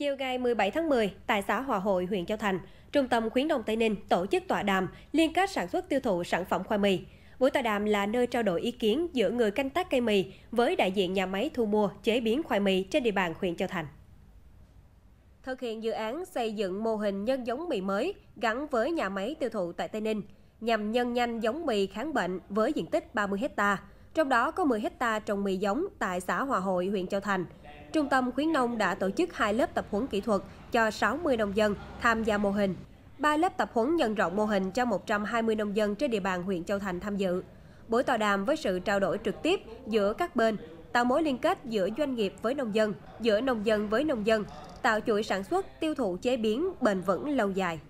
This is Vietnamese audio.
Chiều ngày 17 tháng 10, tại xã Hòa Hội, huyện Châu Thành, Trung tâm Khuyến nông Tây Ninh tổ chức tọa đàm liên kết sản xuất tiêu thụ sản phẩm khoai mì. Buổi tọa đàm là nơi trao đổi ý kiến giữa người canh tác cây mì với đại diện nhà máy thu mua, chế biến khoai mì trên địa bàn huyện Châu Thành. Thực hiện dự án xây dựng mô hình nhân giống mì mới gắn với nhà máy tiêu thụ tại Tây Ninh, nhằm nhân nhanh giống mì kháng bệnh với diện tích 30 hectare trong đó có 10 hecta trồng mì giống tại xã Hòa Hội, huyện Châu Thành. Trung tâm khuyến nông đã tổ chức hai lớp tập huấn kỹ thuật cho 60 nông dân tham gia mô hình. Ba lớp tập huấn nhân rộng mô hình cho 120 nông dân trên địa bàn huyện Châu Thành tham dự. Buổi tọa đàm với sự trao đổi trực tiếp giữa các bên, tạo mối liên kết giữa doanh nghiệp với nông dân, giữa nông dân với nông dân, tạo chuỗi sản xuất, tiêu thụ chế biến bền vững lâu dài.